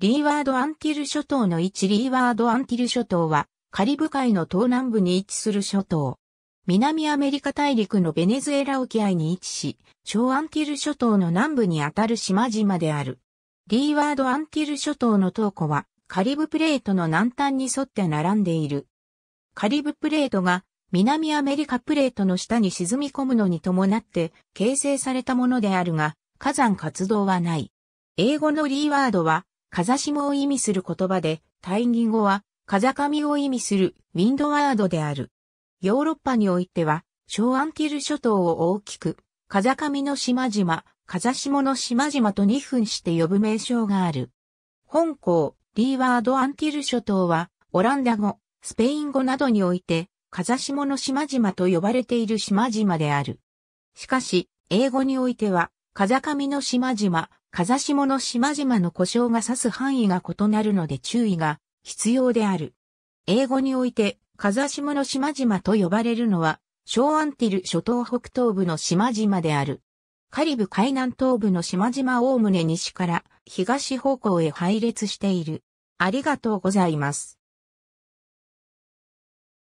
リーワードアンティル諸島の位置リーワードアンティル諸島はカリブ海の東南部に位置する諸島。南アメリカ大陸のベネズエラ沖合に位置し、小アンティル諸島の南部にあたる島々である。リーワードアンティル諸島の島湖はカリブプレートの南端に沿って並んでいる。カリブプレートが南アメリカプレートの下に沈み込むのに伴って形成されたものであるが、火山活動はない。英語のリーワードは風下を意味する言葉で、タイギ語は、風上を意味するウィンドワードである。ヨーロッパにおいては、小アンティル諸島を大きく、風上の島々、風下の島々と2分して呼ぶ名称がある。本校、リーワードアンティル諸島は、オランダ語、スペイン語などにおいて、風下の島々と呼ばれている島々である。しかし、英語においては、風上の島々、風下の島々の故障が指す範囲が異なるので注意が必要である。英語において、風下の島々と呼ばれるのは、小アンティル諸島北東部の島々である。カリブ海南東部の島々おおむね西から東方向へ配列している。ありがとうございます。